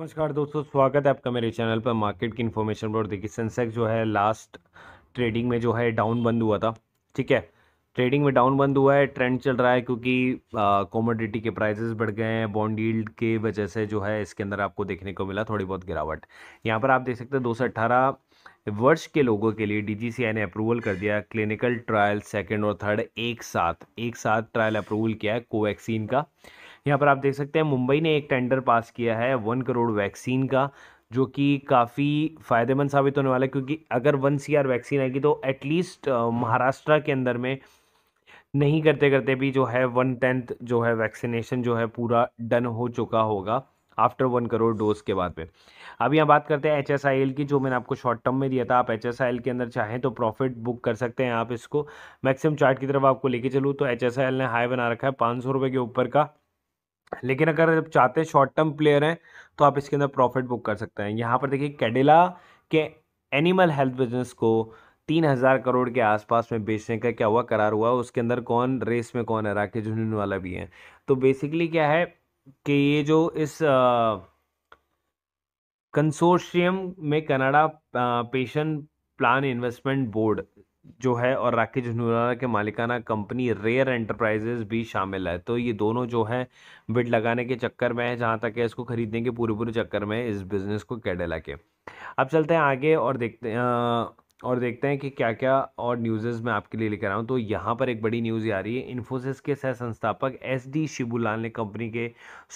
नमस्कार दोस्तों स्वागत है आपका मेरे चैनल पर मार्केट की इन्फॉर्मेशन पर देखिए सेंसेक्स जो है लास्ट ट्रेडिंग में जो है डाउन बंद हुआ था ठीक है ट्रेडिंग में डाउन बंद हुआ है ट्रेंड चल रहा है क्योंकि कॉमोडिटी के प्राइसेस बढ़ गए हैं बॉन्ड यील्ड के वजह से जो है इसके अंदर आपको देखने को मिला थोड़ी बहुत गिरावट यहाँ पर आप देख सकते हैं दो वर्ष के लोगों के लिए डी ने अप्रूवल कर दिया क्लिनिकल ट्रायल सेकेंड और थर्ड एक साथ एक साथ ट्रायल अप्रूवल किया है कोवैक्सीन का यहाँ पर आप देख सकते हैं मुंबई ने एक टेंडर पास किया है वन करोड़ वैक्सीन का जो कि काफ़ी फ़ायदेमंद साबित होने वाला है क्योंकि अगर वन सी आर वैक्सीन आएगी तो एटलीस्ट महाराष्ट्र के अंदर में नहीं करते करते भी जो है वन टेंथ जो है वैक्सीनेशन जो है पूरा डन हो चुका होगा आफ्टर वन करोड़ डोज के बाद में अब यहाँ बात करते हैं एच एस आई एल की जो मैंने आपको शॉर्ट टर्म में दिया था आप एच एस आई एल के अंदर चाहें तो प्रॉफिट बुक कर सकते हैं आप इसको मैक्सिमम चार्ट की तरफ आपको लेके चलूँ तो एच एस आई एल ने हाई बना रखा है पाँच सौ रुपये के ऊपर का लेकिन अगर आप चाहते हैं शॉर्ट टर्म प्लेयर हैं तो आप इसके अंदर प्रॉफिट बुक कर सकते हैं यहाँ पर देखिए कैडिला के एनिमल हेल्थ बिजनेस को तीन हज़ार करोड़ के आसपास में बेचने का क्या हुआ करार हुआ उसके अंदर कौन रेस में कौन है राकेश झुंझुन वाला भी है तो बेसिकली क्या है कि ये जो इस कंसोर्शियम में Canada pension plan investment board जो है और राकेश झुंझुनवाला के मालिकाना कंपनी रेयर एंटरप्राइजेस भी शामिल है तो ये दोनों जो है बिड लगाने के चक्कर में है जहाँ तक है इसको खरीदने के पूरे पूरे चक्कर में इस बिज़नेस को कैडेला के अब चलते हैं आगे और देखते हैं और देखते हैं कि क्या क्या और न्यूज़ मैं आपके लिए लेकर आऊँ तो यहाँ पर एक बड़ी न्यूज़ आ रही है इन्फोसिस के सह संस्थापक एस डी शिबुलाल ने कंपनी के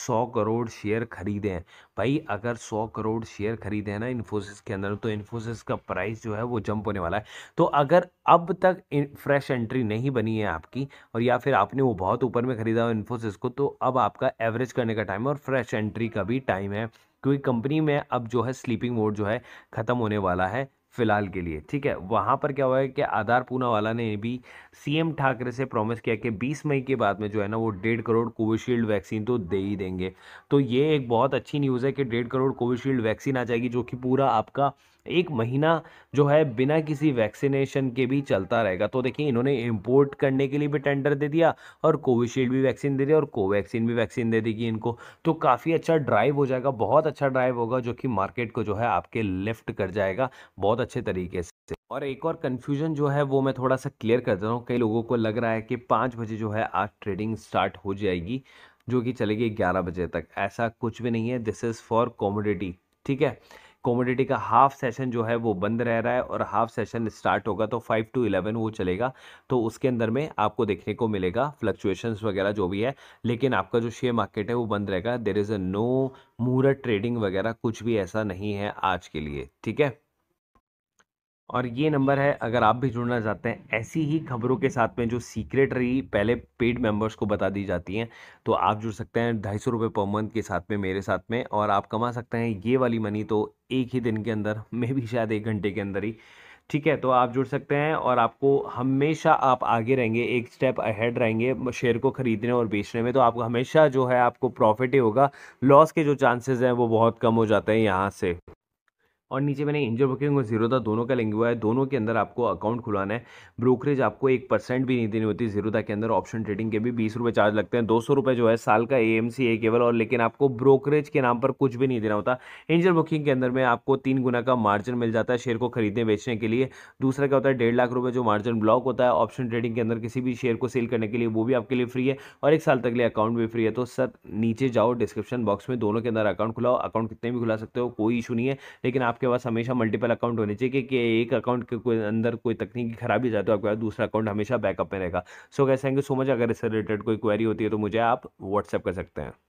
100 करोड़ शेयर खरीदे हैं भाई अगर 100 करोड़ शेयर खरीदे हैं ना इन्फोसिस के अंदर तो इन्फोसिस का प्राइस जो है वो जंप होने वाला है तो अगर अब तक फ्रेश एंट्री नहीं बनी है आपकी और या फिर आपने वो बहुत ऊपर में ख़रीदा हो इन्फोसिस को तो अब आपका एवरेज करने का टाइम है और फ्रेश एंट्री का भी टाइम है क्योंकि कंपनी में अब जो है स्लीपिंग मोड जो है ख़त्म होने वाला है फिलहाल के लिए ठीक है वहाँ पर क्या हुआ है कि आधार पूनावाला ने भी सीएम ठाकरे से प्रॉमिस किया कि 20 मई के बाद में जो है ना वो डेढ़ करोड़ कोविशील्ड वैक्सीन तो दे ही देंगे तो ये एक बहुत अच्छी न्यूज़ है कि डेढ़ करोड़ कोविशील्ड वैक्सीन आ जाएगी जो कि पूरा आपका एक महीना जो है बिना किसी वैक्सीनेशन के भी चलता रहेगा तो देखिए इन्होंने इम्पोर्ट करने के लिए भी टेंडर दे दिया और कोविशील्ड भी वैक्सीन दे दिया और कोवैक्सीन भी वैक्सीन दे देगी इनको तो काफ़ी अच्छा ड्राइव हो जाएगा बहुत अच्छा ड्राइव होगा जो कि मार्केट को जो है आपके लिफ्ट कर जाएगा बहुत अच्छे तरीके से और एक और कन्फ्यूजन जो है वो मैं थोड़ा सा क्लियर कर दे रहा हूँ कई लोगों को लग रहा है कि पाँच बजे जो है आज ट्रेडिंग स्टार्ट हो जाएगी जो कि चलेगी ग्यारह बजे तक ऐसा कुछ भी नहीं है दिस इज़ फॉर कॉमोडिटी ठीक है कॉमोडिटी का हाफ सेशन जो है वो बंद रह रहा है और हाफ सेशन स्टार्ट होगा तो फाइव टू इलेवन वो चलेगा तो उसके अंदर में आपको देखने को मिलेगा फ्लक्चुएशंस वगैरह जो भी है लेकिन आपका जो शेयर मार्केट है वो बंद रहेगा there is a no muhurat trading वगैरह कुछ भी ऐसा नहीं है आज के लिए ठीक है और ये नंबर है अगर आप भी जुड़ना चाहते हैं ऐसी ही खबरों के साथ में जो सीक्रेटरी पहले पेड मेंबर्स को बता दी जाती हैं तो आप जुड़ सकते हैं ढाई सौ रुपये पर मंथ के साथ में मेरे साथ में और आप कमा सकते हैं ये वाली मनी तो एक ही दिन के अंदर मे भी शायद एक घंटे के अंदर ही ठीक है तो आप जुड़ सकते हैं और आपको हमेशा आप आगे रहेंगे एक स्टेप अहेड रहेंगे शेयर को खरीदने और बेचने में तो आपको हमेशा जो है आपको प्रॉफिट ही होगा लॉस के जो चांसेस हैं वो बहुत कम हो जाते हैं यहाँ से और नीचे मैंने इंजन बुकिंग और जीरोदा दोनों का लिंक हुआ है दोनों के अंदर आपको अकाउंट खुलाना है ब्रोकरेज आपको एक परसेंट भी नहीं देनी होती जीरोदा के अंदर ऑप्शन ट्रेडिंग के भी बीस रुपये चार्ज लगते हैं दो सौ रुपये जो है साल का ए एम सी है केवल और लेकिन आपको ब्रोकरेज के नाम पर कुछ भी नहीं देना होता इंजन बुकिंग के अंदर में आपको तीन गुना का मार्जिन मिल जाता है शेयर को खरीदने बेचने के लिए दूसरा क्या होता है डेढ़ लाख रुपये जो मार्जिन ब्लॉक होता है ऑप्शन ट्रेडिंग के अंदर किसी भी शेयर को सेल करने के लिए वो भी आपके लिए फ्री है और एक साल तक लिए अकाउंट भी फ्री है तो सर नीचे जाओ डिस्क्रिप्शन बॉक्स में दोनों के अंदर अकाउंट खुलाओ अकाउंट कितने भी खुला सकते हो कोई इशू नहीं है लेकिन आपके आपके पास हमेशा मल्टीपल अकाउंट होने चाहिए कि एक अकाउंट के कोई अंदर कोई तकनीकी खराबी जाए तो आपके पास दूसरा अकाउंट हमेशा बैकअप में रहेगा सो कैसे थैंक यू सो मच अगर इससे रिलेटेड कोई क्वेरी होती है तो मुझे आप व्हाट्सअप कर सकते हैं